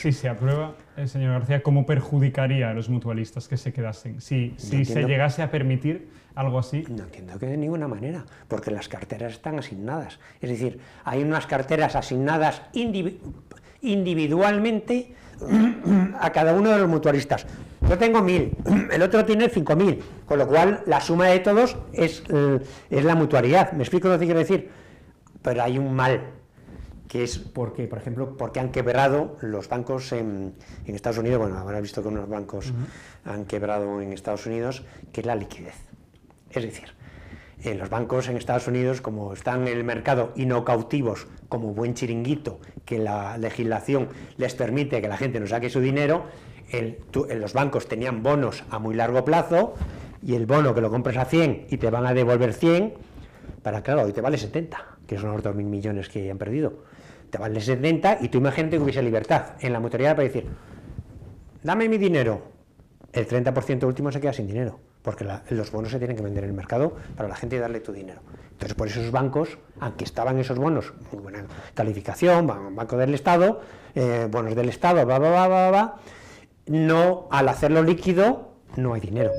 Si se aprueba, eh, señor García, ¿cómo perjudicaría a los mutualistas que se quedasen? Si, si se llegase a permitir algo así. No entiendo que de ninguna manera, porque las carteras están asignadas. Es decir, hay unas carteras asignadas individualmente a cada uno de los mutualistas. Yo tengo mil, el otro tiene cinco mil, con lo cual la suma de todos es, eh, es la mutualidad. ¿Me explico lo que quiero decir? Pero hay un mal que es porque, por ejemplo, porque han quebrado los bancos en, Estados Unidos, bueno, habrá visto que unos bancos han quebrado en Estados Unidos, que es la liquidez. Es decir, eh, los bancos en Estados Unidos, como están en el mercado y no cautivos como buen chiringuito, que la legislación les permite que la gente no saque su dinero, eh, los bancos tenían bonos a muy largo plazo y el bono que lo compres a 100 y te van a devolver 100, para claro, hoy te vale 70 que son los 2.000 millones que han perdido. Te van de 70 y tú imagínate que hubiese libertad en la mutualidad para decir, dame mi dinero. El 30% último se queda sin dinero, porque los bonos se tienen que vender en el mercado para la gente darle tu dinero. Entonces, por esos bancos, aunque estaban esos bonos, muy buena calificación, banco del Estado, eh, bonos del Estado, va, va, va, va, no, al hacerlo líquido, no hay dinero.